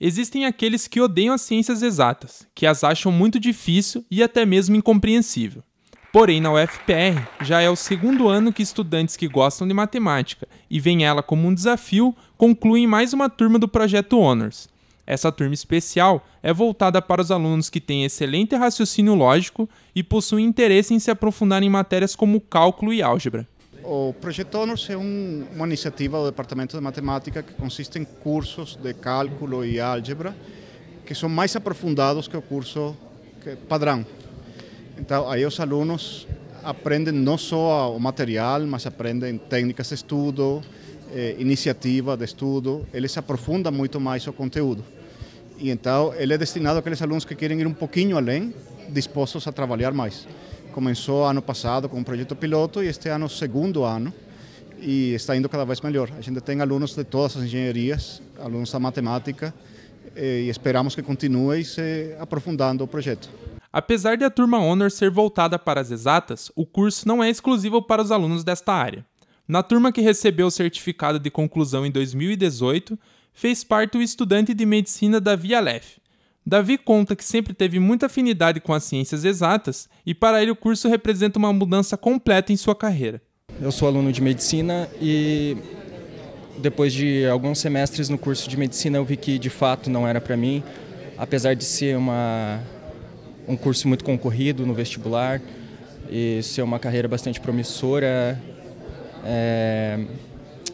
Existem aqueles que odeiam as ciências exatas, que as acham muito difícil e até mesmo incompreensível. Porém, na UFPR, já é o segundo ano que estudantes que gostam de matemática e veem ela como um desafio concluem mais uma turma do projeto Honors. Essa turma especial é voltada para os alunos que têm excelente raciocínio lógico e possuem interesse em se aprofundar em matérias como cálculo e álgebra. O Projeto Honors é um, uma iniciativa do Departamento de Matemática que consiste em cursos de cálculo e álgebra que são mais aprofundados que o curso padrão. Então, aí os alunos aprendem não só o material, mas aprendem técnicas de estudo, eh, iniciativa de estudo, eles aprofundam muito mais o conteúdo. E então, ele é destinado àqueles alunos que querem ir um pouquinho além, dispostos a trabalhar mais começou ano passado com um projeto piloto e este ano o segundo ano e está indo cada vez melhor. A gente tem alunos de todas as engenharias, alunos da matemática e eh, esperamos que continue se aprofundando o projeto. Apesar de a turma Honor ser voltada para as exatas, o curso não é exclusivo para os alunos desta área. Na turma que recebeu o certificado de conclusão em 2018, fez parte o estudante de medicina via Aleph, Davi conta que sempre teve muita afinidade com as ciências exatas e para ele o curso representa uma mudança completa em sua carreira. Eu sou aluno de medicina e depois de alguns semestres no curso de medicina eu vi que de fato não era para mim, apesar de ser uma um curso muito concorrido no vestibular e ser uma carreira bastante promissora, é,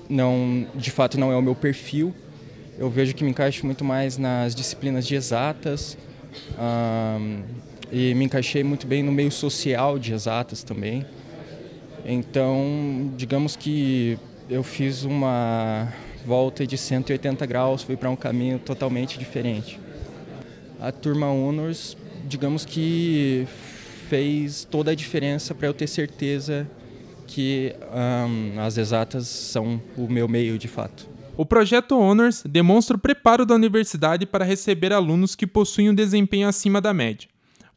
não de fato não é o meu perfil eu vejo que me encaixo muito mais nas disciplinas de exatas um, e me encaixei muito bem no meio social de exatas também. Então, digamos que eu fiz uma volta de 180 graus, fui para um caminho totalmente diferente. A turma Honors, digamos que fez toda a diferença para eu ter certeza que um, as exatas são o meu meio de fato. O projeto Honors demonstra o preparo da universidade para receber alunos que possuem um desempenho acima da média.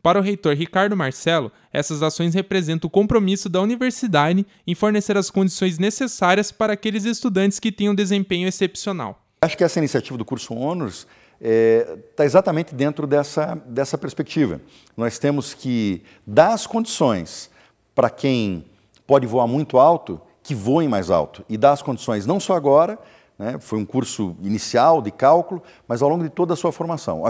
Para o reitor Ricardo Marcelo, essas ações representam o compromisso da universidade em fornecer as condições necessárias para aqueles estudantes que tenham desempenho excepcional. Acho que essa iniciativa do curso Honors está é, tá exatamente dentro dessa, dessa perspectiva. Nós temos que dar as condições para quem pode voar muito alto, que voem mais alto, e dar as condições não só agora, né? Foi um curso inicial de cálculo, mas ao longo de toda a sua formação.